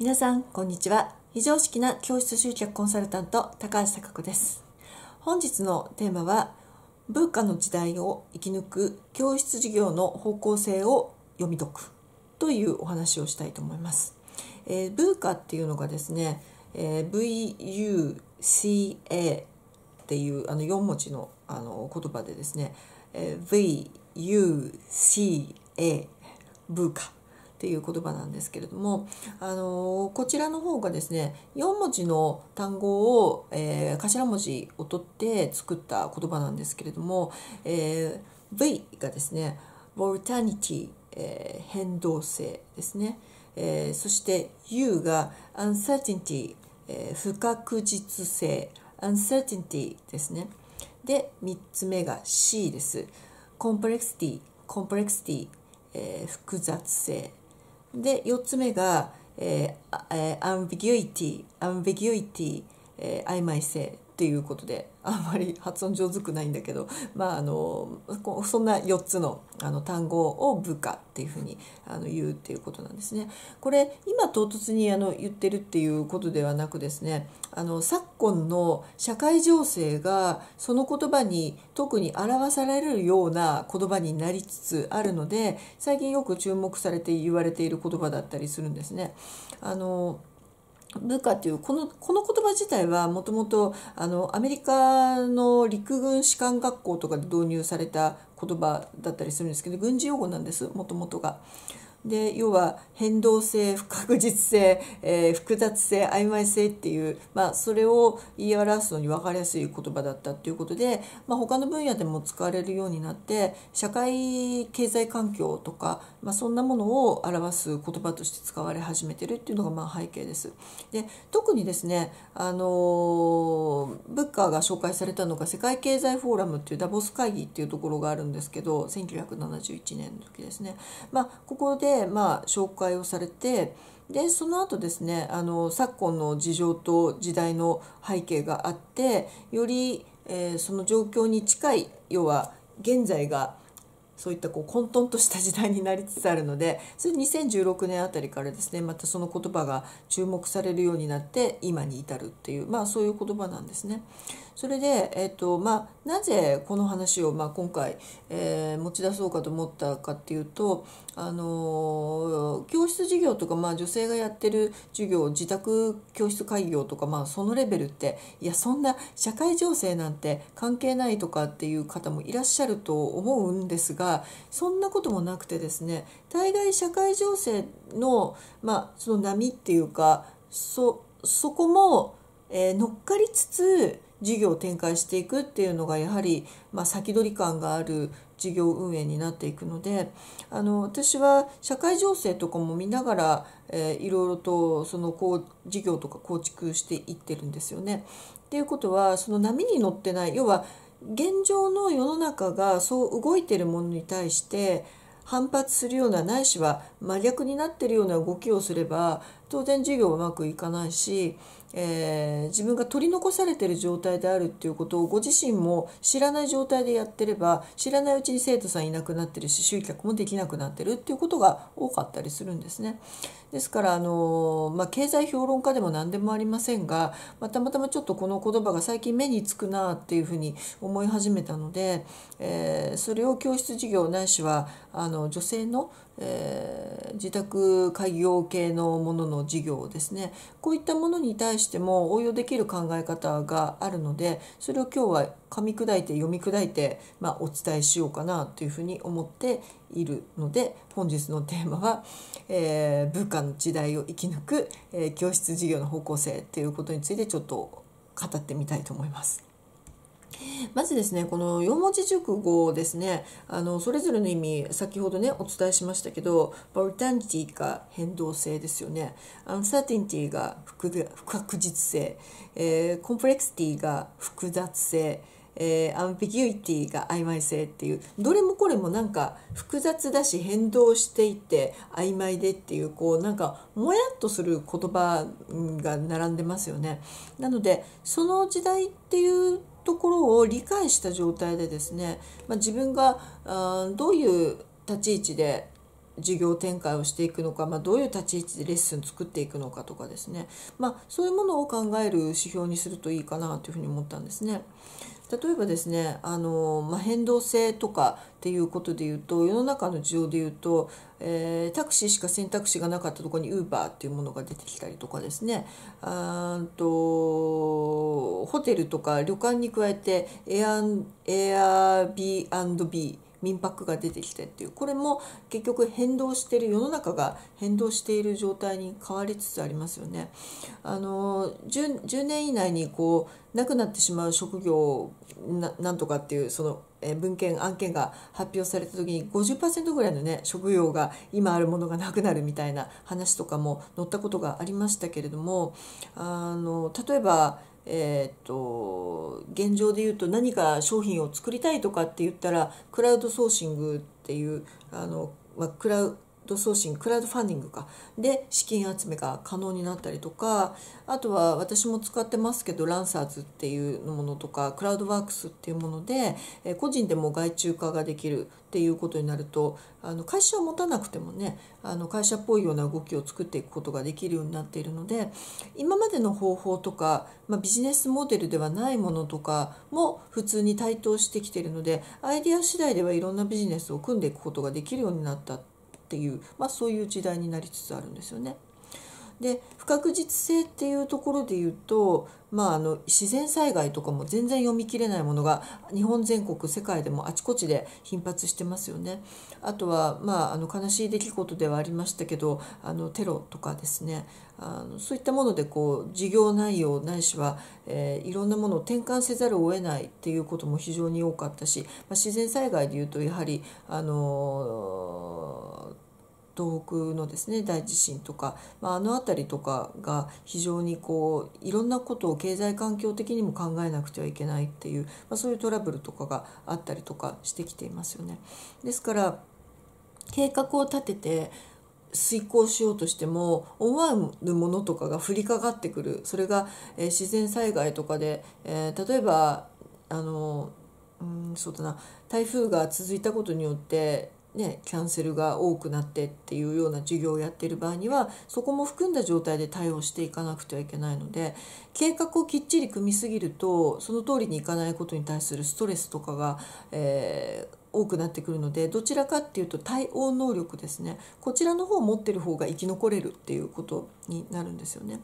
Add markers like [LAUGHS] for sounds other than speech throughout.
皆さん、こんにちは。非常識な教室集客コンサルタント、高橋貴子です。本日のテーマは、文化の時代を生き抜く教室授業の方向性を読み解くというお話をしたいと思います。えー、文化っていうのがですね、えー、VUCA っていうあの4文字のあの言葉でですね、えー、VUCA 文化っていう言葉なんですけれども、あのこちらの方がですね4文字の単語を、えー、頭文字を取って作った言葉なんですけれども、えー、V がですねボルタニティ」えー、変動性ですね、えー、そして U がアン c e r t a n t y え不確実性アン c e r t a i n t y ですねで3つ目が C ですコンプレ l e x i t y c o m p l e x i t えー、複雑性で4つ目が、えー、アンビギュイティアンビギュイティ、えー、曖昧性っていうことであんまり発音上手くないんだけど、まあ、あのそんな4つのあの単語を部下っていうふうにあの言うっていうことなんですね。これ今唐突にあの言ってるっていうことではなくですねあの昨今の社会情勢がその言葉に特に表されるような言葉になりつつあるので最近よく注目されて言われている言葉だったりするんですね。あの部下ていうこのこの言葉自体はもともとアメリカの陸軍士官学校とかで導入された言葉だったりするんですけど軍事用語なんですもともとが。で要は変動性不確実性、[LAUGHS] えー、複雑性曖昧性っていう、まあ、それを言い表すのに分かりやすい言葉だったっていうことで、まあ、他の分野でも使われるようになって社会経済環境とか、まあ、そんなものを表す言葉として使われ始めてるっていうのがまあ背景です。で特にですね、あのブッカーが紹介されたのが世界経済フォーラムっていうダボス会議っていうところがあるんですけど1971年の時ですね。まあ、ここでで、まあ、紹介をされてでその後ですねあの昨今の事情と時代の背景があってより、えー、その状況に近い要は現在がそういったこう混沌とした時代になりつつあるのでそれ2016年あたりからですねまたその言葉が注目されるようになって今に至るっていうまあそういう言葉なんですね。それで、えっとまあ、なぜこの話を、まあ、今回、えー、持ち出そうかと思ったかっていうと、あのー、教室授業とか、まあ、女性がやってる授業自宅教室開業とか、まあ、そのレベルっていやそんな社会情勢なんて関係ないとかっていう方もいらっしゃると思うんですがそんなこともなくてですね大概社会情勢の,、まあその波っていうかそそこも、えー、乗っかりつつ事業を展開していくっていうのがやはり、まあ、先取り感がある事業運営になっていくのであの私は社会情勢とかも見ながら、えー、いろいろとそのこう事業とか構築していってるんですよね。っていうことはその波に乗ってない要は現状の世の中がそう動いてるものに対して反発するようなないしは真逆になってるような動きをすれば当然事業はうまくいかないしえー、自分が取り残されてる状態であるっていうことをご自身も知らない状態でやってれば知らないうちに生徒さんいなくなってるし集客もできなくなってるっていうことが多かったりするんですね。ですからあの、まあ、経済評論家でも何でもありませんが、まあ、たまたまちょっとこの言葉が最近目につくなっていうふうに思い始めたので、えー、それを教室授業ないしはあの女性のえー、自宅開業系のものの事業ですねこういったものに対しても応用できる考え方があるのでそれを今日は噛み砕いて読み砕いて、まあ、お伝えしようかなというふうに思っているので本日のテーマは、えー、文化の時代を生き抜く、えー、教室事業の方向性ということについてちょっと語ってみたいと思います。まずですねこの四文字熟語ですねあのそれぞれの意味先ほどねお伝えしましたけどボルタンティが変動性ですよねアンサーティンティーが不確実性、えー、コンプレクシティが複雑性えー、アンビギュイティが曖昧性っていうどれもこれもなんか複雑だし変動していて曖昧でっていうこうなんかもやっとする言葉が並んでますよね。なのでその時代っていうところを理解した状態でですね、まあ、自分がどういう立ち位置で事業展開をしていくのか、まあ、どういう立ち位置でレッスン作っていくのかとかですね、まあ、そういうものを考える指標にするといいかなというふうに思ったんですね。例えばですねあの、まあ、変動性とかっていうことでいうと世の中の事情でいうと、えー、タクシーしか選択肢がなかったところにウーバーっていうものが出てきたりとかですねあとホテルとか旅館に加えてエアエア B&B 民泊が出てきてっていうこれも結局変動してる世の中が変動している状態に変わりつつありますよね。あの 10, 10年以内にこうなくなってしまう職業なんとかっていうその文献案件が発表された時に50%ぐらいのね職業が今あるものがなくなるみたいな話とかも載ったことがありましたけれどもあの例えばえっと、現状で言うと何か商品を作りたいとかって言ったらクラウドソーシングっていうあの、まあ、クラウトソーシングクラウドファンディングかで資金集めが可能になったりとかあとは私も使ってますけどランサーズっていうものとかクラウドワークスっていうもので個人でも外注化ができるっていうことになるとあの会社を持たなくてもねあの会社っぽいような動きを作っていくことができるようになっているので今までの方法とか、まあ、ビジネスモデルではないものとかも普通に台頭してきているのでアイデア次第ではいろんなビジネスを組んでいくことができるようになったってっていう、まあ、そういう時代になりつつあるんですよね。で不確実性っていうところで言うと、まあ、あの自然災害とかも全然読み切れないものが日本全国世界でもあちこちで頻発してますよね。あとは、まあ、あの悲しい出来事ではありましたけどあのテロとかですねあのそういったものでこう事業内容ないしは、えー、いろんなものを転換せざるを得ないっていうことも非常に多かったし、まあ、自然災害でいうとやはりあのー東北のですね大地震とか、まあ、あの辺りとかが非常にこういろんなことを経済環境的にも考えなくてはいけないっていう、まあ、そういうトラブルとかがあったりとかしてきていますよね。ですから計画を立てて遂行しようとしても思わぬものとかが降りかかってくるそれが、えー、自然災害とかで、えー、例えばあのうんそうだな台風が続いたことによってね、キャンセルが多くなってっていうような授業をやってる場合にはそこも含んだ状態で対応していかなくてはいけないので計画をきっちり組みすぎるとその通りにいかないことに対するストレスとかが、えー、多くなってくるのでどちらかっていうと対応能力ですねこちらの方を持ってる方が生き残れるっていうことになるんですよね。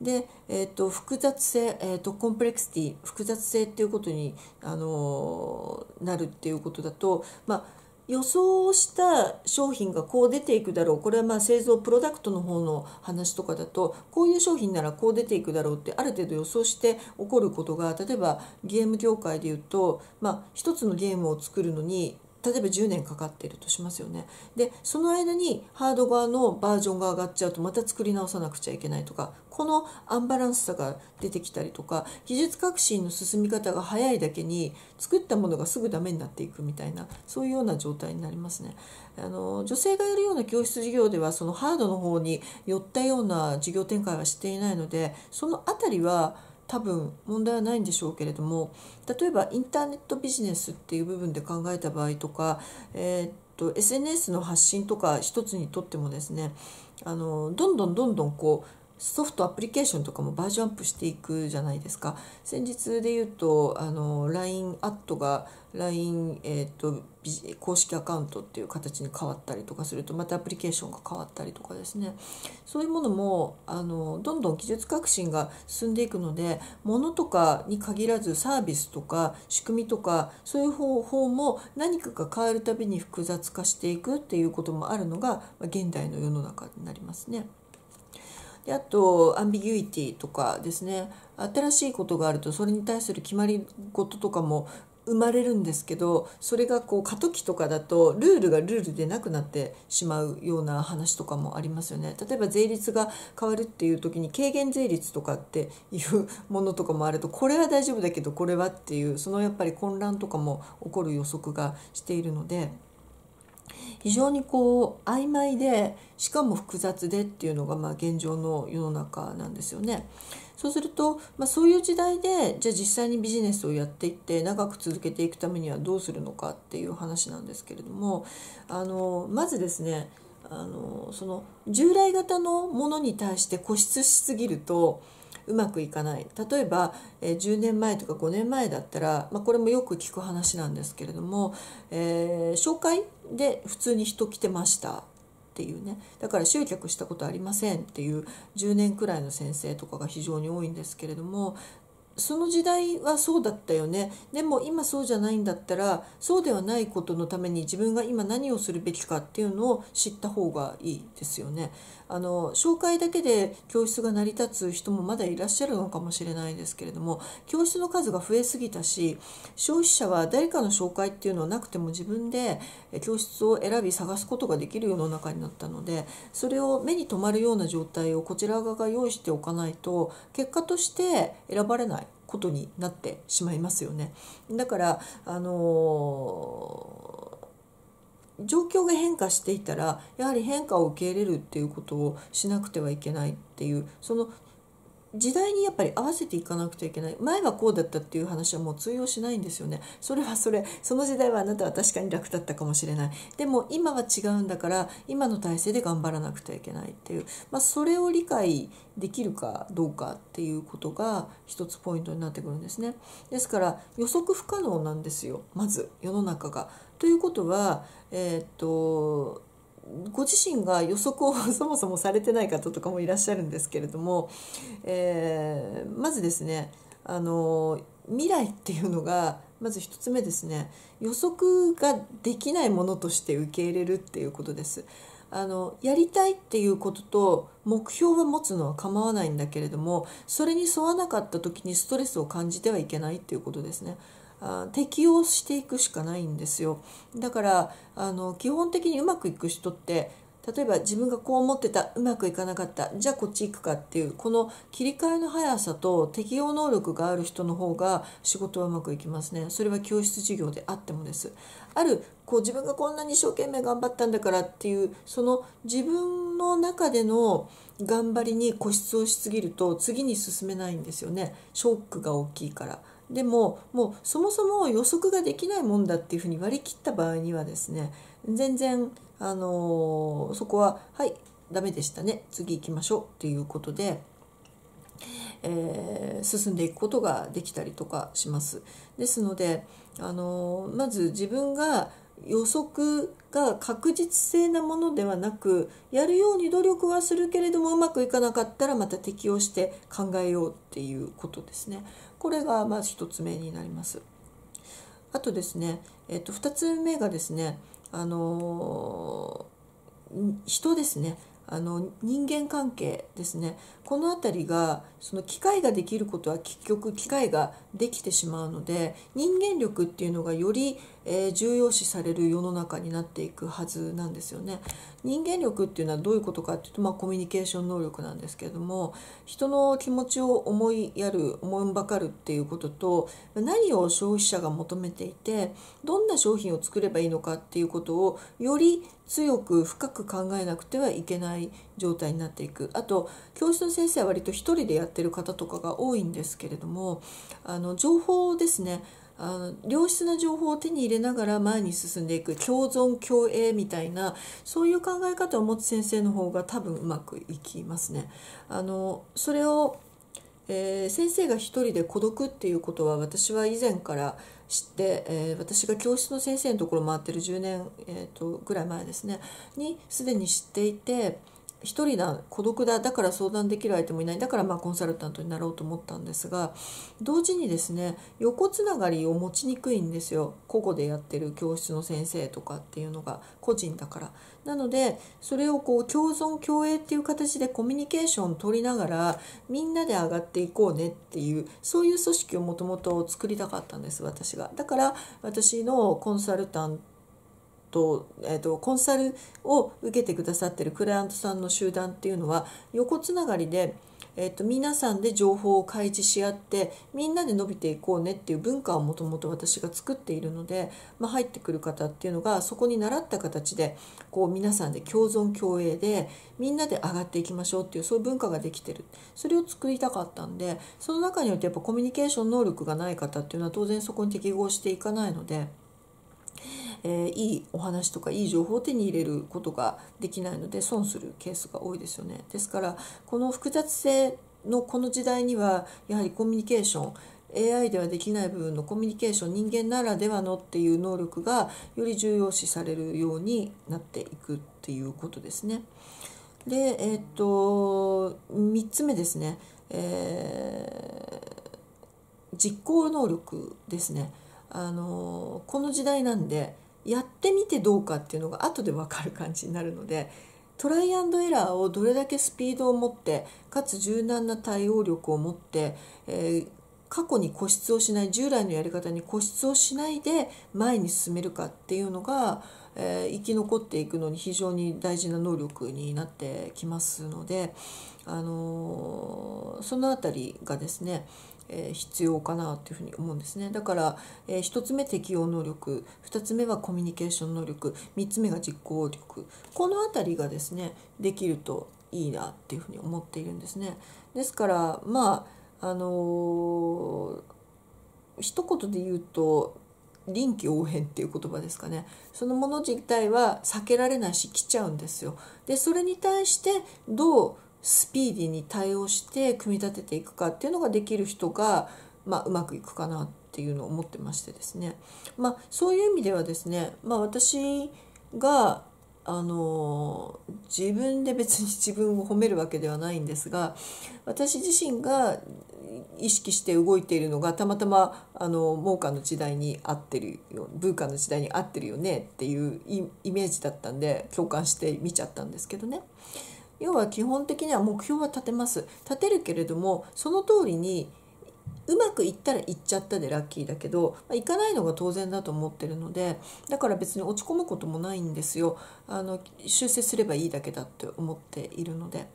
で、えーと、複雑性、えーと、とコンプレクシティ複雑性っていうことに、あのー、なるっていうことだと、まあ、予想した商品がこう出ていくだろうこれはまあ製造プロダクトの方の話とかだとこういう商品ならこう出ていくだろうってある程度予想して起こることが例えばゲーム業界でいうと、まあ、一つのゲームを作るのに例えば10年かかってるとしますよねでその間にハード側のバージョンが上がっちゃうとまた作り直さなくちゃいけないとかこのアンバランスさが出てきたりとか技術革新の進み方が早いだけに作ったものがすぐダメになっていくみたいなそういうような状態になりますね。あの女性がやるような教室事業ではそのハードの方に寄ったような事業展開はしていないのでその辺りは多分問題はないんでしょうけれども例えばインターネットビジネスっていう部分で考えた場合とか、えー、と SNS の発信とか一つにとってもですねあのどんどんどんどんこうソフトアプリケーションとかもバージョンアップしていくじゃないですか先日で言うとあの LINE アットが LINE、えーと、公式アカウントっていう形に変わったりとかするとまたアプリケーションが変わったりとかですねそういうものもあのどんどん技術革新が進んでいくので物とかに限らずサービスとか仕組みとかそういう方法も何かが変わるたびに複雑化していくっていうこともあるのが現代の世の中になりますね。であとアンビギュイティとかですね新しいことがあるとそれに対する決まり事とかも生まれるんですけどそれがこう過渡期とかだとルールがルールでなくなってしまうような話とかもありますよね例えば税率が変わるっていう時に軽減税率とかっていうものとかもあるとこれは大丈夫だけどこれはっていうそのやっぱり混乱とかも起こる予測がしているので。非常にこう曖昧でしかも複雑でっていうのがまあ現状の世の中なんですよね。そうすると、まあ、そういう時代でじゃあ実際にビジネスをやっていって長く続けていくためにはどうするのかっていう話なんですけれどもあのまずですねあのその従来型のものに対して固執しすぎるとうまくいかない例えば、え10年前とか5年前だったら、まあ、これもよく聞く話なんですけれども、えー、紹介で普通に人来てましたっていうねだから集客したことありませんっていう10年くらいの先生とかが非常に多いんですけれどもその時代はそうだったよねでも今そうじゃないんだったらそうではないことのために自分が今何をするべきかっていうのを知った方がいいですよね。あの紹介だけで教室が成り立つ人もまだいらっしゃるのかもしれないですけれども教室の数が増えすぎたし消費者は誰かの紹介っていうのはなくても自分で教室を選び探すことができる世の中になったのでそれを目に留まるような状態をこちら側が用意しておかないと結果として選ばれないことになってしまいますよね。だからあのー状況が変化していたらやはり変化を受け入れるっていうことをしなくてはいけないっていうその時代にやっぱり合わせていかなくちゃいけない前はこうだったっていう話はもう通用しないんですよねそれはそれその時代はあなたは確かに楽だったかもしれないでも今は違うんだから今の体制で頑張らなくてはいけないっていう、まあ、それを理解できるかどうかっていうことが一つポイントになってくるんですねですから予測不可能なんですよまず世の中が。ということは、えー、っとご自身が予測を [LAUGHS] そもそもされてない方とかもいらっしゃるんですけれども、えー、まずですねあの未来っていうのがまず1つ目ですね予測ができないものとして受け入れるっていうことです。あのやりたいっていうことと目標は持つのは構わないんだけれどもそれに沿わなかった時にストレスを感じてはいけないっていうことですね。あ適応していくしかないんですよだからあの基本的にうまくいく人って例えば自分がこう思ってたうまくいかなかったじゃあこっち行くかっていうこの切り替えの速さと適応能力がある人の方が仕事はうまくいきますねそれは教室授業であってもですあるこう自分がこんなに一生懸命頑張ったんだからっていうその自分の中での頑張りに固執をしすぎると次に進めないんですよねショックが大きいから。でももうそもそも予測ができないもんだっていうふうに割り切った場合にはですね全然、あのー、そこははいダメでしたね次行きましょうっていうことで、えー、進んでいくことができたりとかします。ですので、あのー、まず自分が予測が確実性なものではなくやるように努力はするけれどもうまくいかなかったらまた適用して考えようっていうことですね。これがまず1つ目になります。あとですね、えっと、2つ目がですね、あの人ですねあの人間関係ですねこの辺りがその機械ができることは結局機械ができてしまうので人間力っていうのがより、え重要視される世の中になっていくはずなんですよね。人間力っていうのはどういうことかっていうと、まあ、コミュニケーション能力なんですけれども人の気持ちを思いやる思いんばかるっていうことと何を消費者が求めていてどんな商品を作ればいいのかっていうことをより強く深く考えなくてはいけない状態になっていくあと教室の先生は割と1人でやってる方とかが多いんですけれどもあのの情報ですねあの良質な情報を手に入れながら前に進んでいく共存共栄みたいなそういう考え方を持つ先生の方が多分うまくいきますね。あのそれを、えー、先生が一人で孤独っていうことは私は以前から知って、えー、私が教室の先生のところ回ってる10年、えーとぐらい前ですねにすでに知っていて。一人だ孤独だだから相談できる相手もいないだからまあコンサルタントになろうと思ったんですが同時にですね横つながりを持ちにくいんですよ個々でやってる教室の先生とかっていうのが個人だから。なのでそれをこう共存共栄っていう形でコミュニケーションを取りながらみんなで上がっていこうねっていうそういう組織をもともと作りたかったんです私が。だから私のコンサルタントと,、えーと、コンサルを受けてくださってるクライアントさんの集団っていうのは横つながりで、えーと、皆さんで情報を開示し合ってみんなで伸びていこうねっていう文化をもともと私が作っているので、まあ、入ってくる方っていうのがそこに習った形でこう皆さんで共存共栄でみんなで上がっていきましょうっていうそういう文化ができてるそれを作りたかったんでその中においてやっぱコミュニケーション能力がない方っていうのは当然そこに適合していかないので。えー、いいお話とかいい情報を手に入れることができないので損するケースが多いですよね。ですからこの複雑性のこの時代にはやはりコミュニケーション AI ではできない部分のコミュニケーション人間ならではのっていう能力がより重要視されるようになっていくっていうことですね。でえー、っと3つ目ですね、えー、実行能力ですね。あのこの時代なんでやってみてどうかっていうのが後で分かる感じになるのでトライアンドエラーをどれだけスピードを持ってかつ柔軟な対応力を持って、えー、過去に固執をしない従来のやり方に固執をしないで前に進めるかっていうのが、えー、生き残っていくのに非常に大事な能力になってきますので、あのー、その辺りがですねえ必要かなというふに思うんですねだから、え1つ目適応能力2つ目はコミュニケーション能力3つ目が実行力この辺りがですねできるといいなっていうふうに思っているんですね。ですからまああのー、一言で言うと臨機応変っていう言葉ですかねそのもの自体は避けられないし来ちゃうんですよ。でそれに対してどうスピーディーに対応して組み立てていくかっていうのができる人が、まあ、うまくいくかなっていうのを思ってましてですね、まあ、そういう意味ではですね、まあ、私があの自分で別に [LAUGHS] 自分を褒めるわけではないんですが私自身が意識して動いているのがたまたまあの猛火の時代に合ってるよ文化の時代に合ってるよねっていうイメージだったんで共感して見ちゃったんですけどね。要は基本的には目標は立てます立てるけれどもその通りにうまくいったらいっちゃったでラッキーだけど、まあ、いかないのが当然だと思ってるのでだから別に落ち込むこともないんですよあの修正すればいいだけだって思っているので。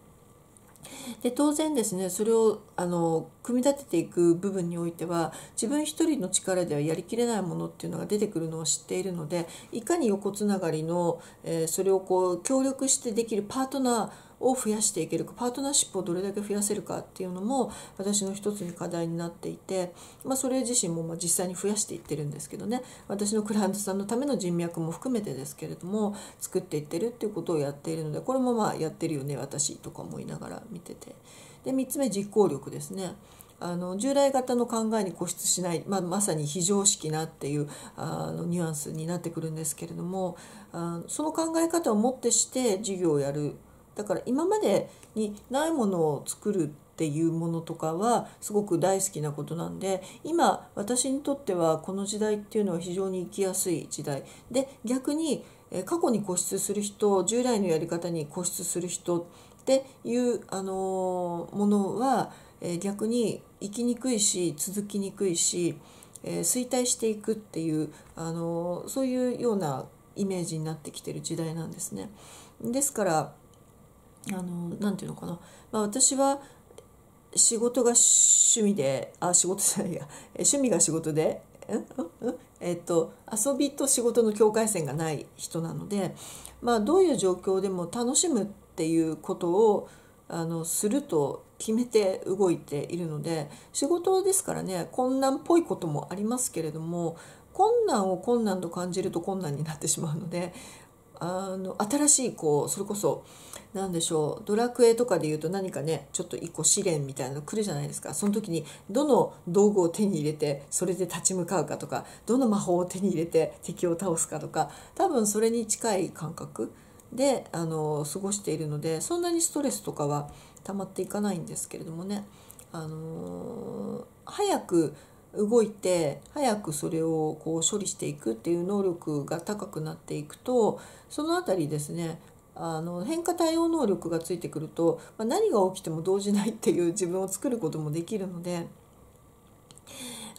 で当然ですねそれをあの組み立てていく部分においては自分一人の力ではやりきれないものっていうのが出てくるのを知っているのでいかに横つながりの、えー、それをこう協力してできるパートナーを増やしていけるかパートナーシップをどれだけ増やせるかっていうのも私の一つに課題になっていて、まあ、それ自身もまあ実際に増やしていってるんですけどね私のクライアントさんのための人脈も含めてですけれども作っていってるっていうことをやっているのでこれもまあやってるよね私とか思いながら見てて。で3つ目実行力ですね。あの従来型の考えに固執しない、まあ、まさに非常識なっていうあのニュアンスになってくるんですけれどもあのその考え方をもってして授業をやるだから今までにないものを作るっていうものとかはすごく大好きなことなんで今私にとってはこの時代っていうのは非常に生きやすい時代で逆に過去に固執する人従来のやり方に固執する人っていうあのものは逆に生きにくいし続きにくいし衰退していくっていうあのそういうようなイメージになってきてる時代なんですね。ですからあのなんていうのかな、まあ、私は仕事が趣味であ仕事じゃないや趣味が仕事で、えっと、遊びと仕事の境界線がない人なので、まあ、どういう状況でも楽しむっていうことをあのすると決めて動いているので仕事ですからね困難っぽいこともありますけれども困難を困難と感じると困難になってしまうのであの新しいこうそれこそ何でしょうドラクエとかでいうと何かねちょっと一個試練みたいなの来るじゃないですかその時にどの道具を手に入れてそれで立ち向かうかとかどの魔法を手に入れて敵を倒すかとか多分それに近い感覚であの過ごしているのでそんなにストレスとかは溜まっていかないんですけれどもね。あのー、早く動いて早くそれをこう処理していくっていう能力が高くなっていくとその辺りですねあの変化対応能力がついてくると、まあ、何が起きても動じないっていう [LAUGHS] 自分を作ることもできるので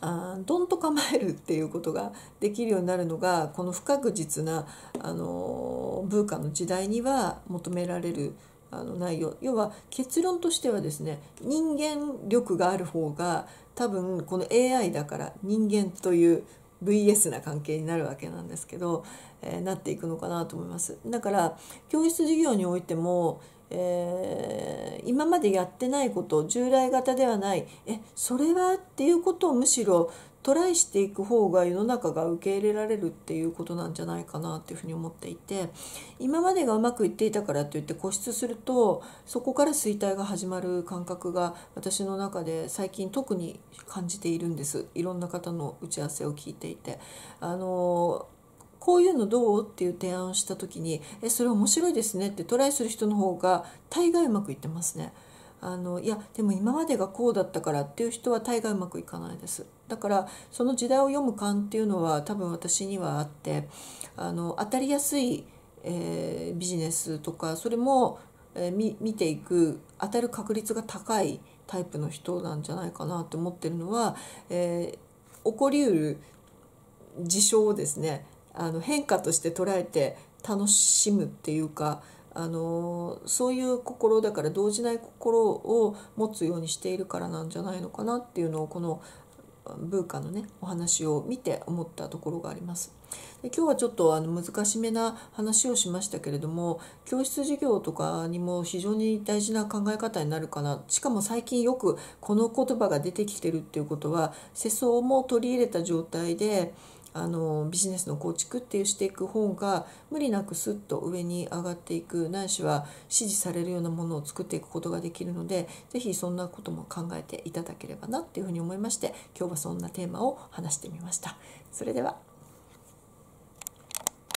あどんと構えるっていうことができるようになるのがこの不確実なあの文化の時代には求められる。あの内容要は結論としてはですね人間力がある方が多分この AI だから人間という VS な関係になるわけなんですけど、えー、なっていくのかなと思います。だから教室授業においてもえー、今までやってないこと従来型ではないえそれはっていうことをむしろトライしていく方が世の中が受け入れられるっていうことなんじゃないかなっていうふうに思っていて今までがうまくいっていたからといって固執するとそこから衰退が始まる感覚が私の中で最近特に感じているんですいろんな方の打ち合わせを聞いていて。あのこういうのどうっていう提案をした時に「えそれ面白いですね」ってトライする人の方が大概うまくいってますね。あのいやでも今までがこうだったからっていう人は大概うまくいかないですだからその時代を読む感っていうのは多分私にはあってあの当たりやすい、えー、ビジネスとかそれも、えー、見ていく当たる確率が高いタイプの人なんじゃないかなと思ってるのは、えー、起こりうる事象をですねあの変化として捉えて楽しむっていうかあのそういう心だから動じない心を持つようにしているからなんじゃないのかなっていうのをこのブーカのねお話を見て思ったところがあります。で今日はちょっとあの難しめな話をしましたけれども教室授業とかにも非常に大事な考え方になるかなしかも最近よくこの言葉が出てきてるっていうことは世相も取り入れた状態であのビジネスの構築っていうしていく方が無理なくスッと上に上がっていくないしは支持されるようなものを作っていくことができるので是非そんなことも考えていただければなっていうふうに思いまして今日はそんなテーマを話してみました。それでは